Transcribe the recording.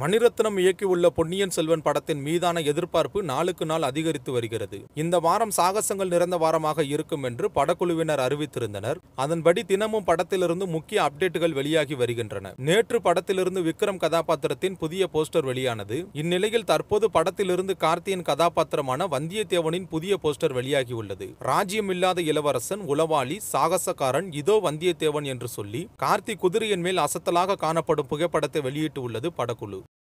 மணிரத்னம் இயக்கியுள்ள பொன்னியின் செல்வன் படத்தின் மீதான எதிர்பார்ப்பு நாளுக்கு நாள் அதிகரித்து வருகிறது இந்த வாரம் சாகசங்கள் நிறைந்த வாரமாக இருக்கும் என்று படக்குழுவினர் அறிவித்திருந்தனர் அதன்படி தினமும் படத்திலிருந்து முக்கிய அப்டேட்டுகள் வெளியாகி வருகின்றன நேற்று படத்திலிருந்து விக்ரம் கதாபாத்திரத்தின் புதிய போஸ்டர் வெளியானது இந்நிலையில் தற்போது படத்திலிருந்து கார்த்தியின் கதாபாத்திரமான வந்தியத்தேவனின் புதிய போஸ்டர் வெளியாகியுள்ளது ராஜ்யம் இல்லாத இளவரசன் உளவாளி சாகசக்காரன் இதோ வந்தியத்தேவன் என்று சொல்லி கார்த்தி குதிரையின் மேல் அசத்தலாக காணப்படும் புகைப்படத்தை வெளியிட்டு உள்ளது படக்குழு